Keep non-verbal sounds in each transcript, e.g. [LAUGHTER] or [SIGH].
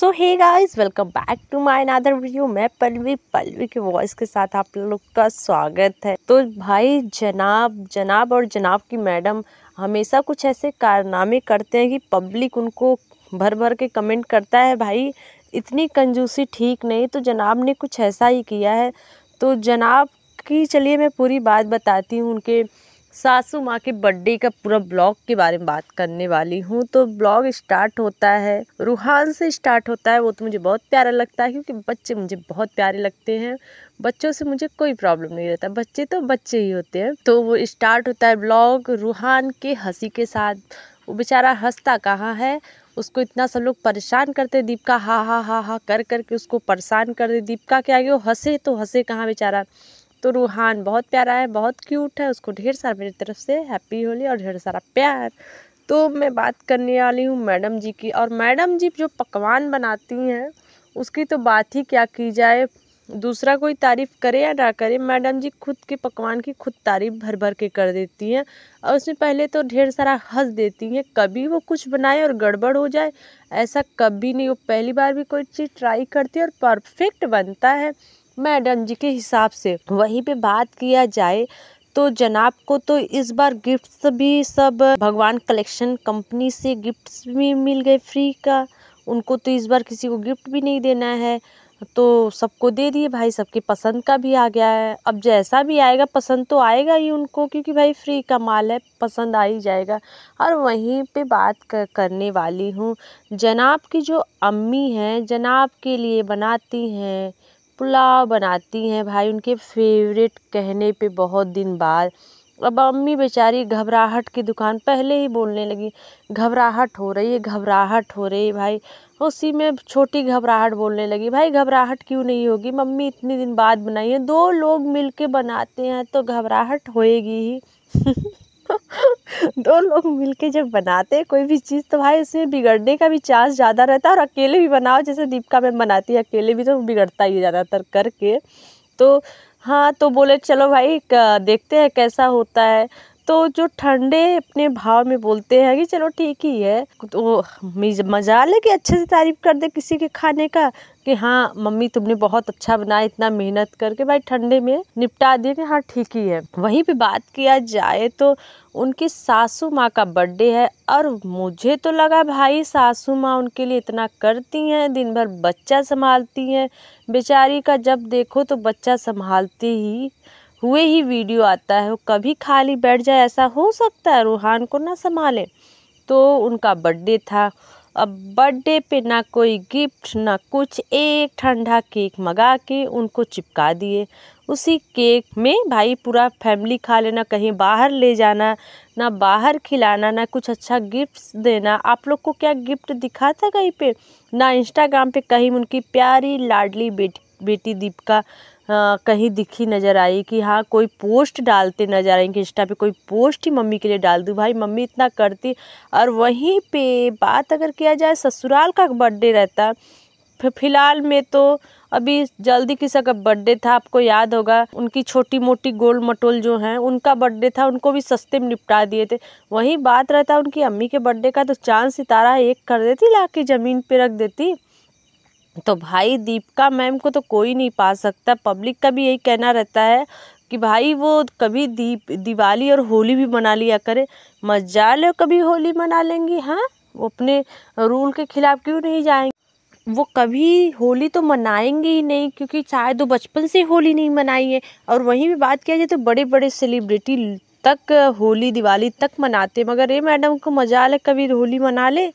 so hey guys welcome back to my another video मैं पल्वी पल्लवी की voice के साथ आप लोग का स्वागत है तो भाई जनाब जनाब और जनाब की मैडम हमेशा कुछ ऐसे कारनामे करते हैं कि पब्लिक उनको भर भर के कमेंट करता है भाई इतनी कंजूसी ठीक नहीं तो जनाब ने कुछ ऐसा ही किया है तो जनाब की चलिए मैं पूरी बात बताती हूँ उनके सासू माँ के बर्थडे का पूरा ब्लॉग के बारे में बात करने वाली हूँ तो ब्लॉग स्टार्ट होता है रूहान से स्टार्ट होता है वो तो मुझे बहुत प्यारा लगता है क्योंकि बच्चे मुझे बहुत प्यारे लगते हैं बच्चों से मुझे कोई प्रॉब्लम नहीं रहता बच्चे तो बच्चे ही होते हैं तो वो स्टार्ट होता है ब्लॉग रूहान के हंसी के साथ वो बेचारा हंसता कहाँ है उसको इतना सब लोग परेशान करते दीपिका हा हा हा हा कर करके उसको परेशान कर दे दीपिका के आगे वो हंसे तो हंसे कहाँ बेचारा तो रूहान बहुत प्यारा है बहुत क्यूट है उसको ढेर सारा मेरी तरफ से हैप्पी होली और ढेर सारा प्यार तो मैं बात करने वाली हूँ मैडम जी की और मैडम जी जो पकवान बनाती हैं उसकी तो बात ही क्या की जाए दूसरा कोई तारीफ़ करे या ना करे मैडम जी खुद के पकवान की खुद तारीफ़ भर भर के कर देती हैं और उसमें पहले तो ढेर सारा हंस देती हैं कभी वो कुछ बनाए और गड़बड़ हो जाए ऐसा कभी नहीं वो पहली बार भी कोई चीज़ ट्राई करती है और परफेक्ट बनता है मैडम जी के हिसाब से वहीं पे बात किया जाए तो जनाब को तो इस बार गिफ्ट्स भी सब भगवान कलेक्शन कंपनी से गिफ्ट्स भी मिल गए फ्री का उनको तो इस बार किसी को गिफ्ट भी नहीं देना है तो सबको दे दिए भाई सबके पसंद का भी आ गया है अब जैसा भी आएगा पसंद तो आएगा ही उनको क्योंकि भाई फ्री का माल है पसंद आ ही जाएगा और वहीं पे बात कर, करने वाली हूँ जनाब की जो अम्मी हैं जनाब के लिए बनाती हैं पुलाव बनाती हैं भाई उनके फेवरेट कहने पे बहुत दिन बाद अब अम्मी बेचारी घबराहट की दुकान पहले ही बोलने लगी घबराहट हो रही है घबराहट हो रही है भाई उसी में छोटी घबराहट बोलने लगी भाई घबराहट क्यों नहीं होगी मम्मी इतने दिन बाद बनाई है दो लोग मिल के बनाते हैं तो घबराहट होएगी ही [LAUGHS] दो लोग मिलके जब बनाते हैं कोई भी चीज़ तो भाई उसमें बिगड़ने का भी चांस ज़्यादा रहता है और अकेले भी बनाओ जैसे दीपिका मैम बनाती है अकेले भी तो बिगड़ता ही ज़्यादातर करके तो हाँ तो बोले चलो भाई देखते हैं कैसा होता है तो जो ठंडे अपने भाव में बोलते हैं कि चलो ठीक ही है तो मजा लेके अच्छे से तारीफ़ कर दे किसी के खाने का कि हाँ मम्मी तुमने बहुत अच्छा बनाया इतना मेहनत करके भाई ठंडे में निपटा दिया कि हाँ ठीक ही है वहीं पे बात किया जाए तो उनकी सासू माँ का बर्थडे है और मुझे तो लगा भाई सासू माँ उनके लिए इतना करती हैं दिन भर बच्चा संभालती हैं बेचारी का जब देखो तो बच्चा संभालते ही हुए ही वीडियो आता है वो कभी खाली बैठ जाए ऐसा हो सकता है रूहान को ना संभाले तो उनका बर्थडे था अब बर्थडे पे ना कोई गिफ्ट ना कुछ एक ठंडा केक मंगा के उनको चिपका दिए उसी केक में भाई पूरा फैमिली खा लेना कहीं बाहर ले जाना ना बाहर खिलाना ना कुछ अच्छा गिफ्ट देना आप लोग को क्या गिफ्ट दिखा था कहीं पे ना इंस्टाग्राम पे कहीं उनकी प्यारी लाडली बेटी बेटी दीपिका कहीं दिखी नज़र आई कि हाँ कोई पोस्ट डालते नज़र आई कि इंस्टा पे कोई पोस्ट ही मम्मी के लिए डाल दूँ भाई मम्मी इतना करती और वहीं पे बात अगर किया जाए ससुराल का बर्थडे रहता फिलहाल में तो अभी जल्दी किसी का बर्थडे था आपको याद होगा उनकी छोटी मोटी गोल मटोल जो हैं उनका बर्थडे था उनको भी सस्ते में निपटा दिए थे वहीं बात रहता उनकी अम्मी के बर्थडे का तो चांद सितारा एक कर देती ला के ज़मीन पे रख देती तो भाई दीपिका मैम को तो कोई नहीं पा सकता पब्लिक का भी यही कहना रहता है कि भाई वो कभी दीप दिवाली और होली भी मना लिया करे मजा लो कभी होली मना लेंगी हाँ वो अपने रूल के खिलाफ क्यों नहीं जाएंगे वो कभी होली तो मनाएंगे ही नहीं क्योंकि चाहे वो बचपन से होली नहीं मनाई है और वहीं भी बात किया जाए तो बड़े बड़े सेलिब्रिटी तक होली दिवाली तक मनाते मगर ये मैडम को मजा ले कभी होली मना ले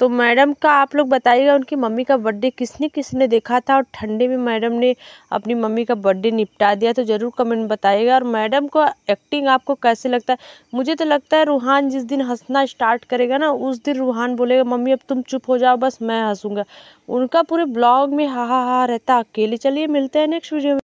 तो मैडम का आप लोग बताइएगा उनकी मम्मी का बर्थडे किसने किसने देखा था और ठंडे में मैडम ने अपनी मम्मी का बर्थडे निपटा दिया तो ज़रूर कमेंट बताइएगा और मैडम को एक्टिंग आपको कैसे लगता है मुझे तो लगता है रूहान जिस दिन हंसना स्टार्ट करेगा ना उस दिन रूहान बोलेगा मम्मी अब तुम चुप हो जाओ बस मैं हंसूँगा उनका पूरे ब्लॉग में हाहा हा हा रहता अकेले चलिए मिलते हैं नेक्स्ट वीडियो में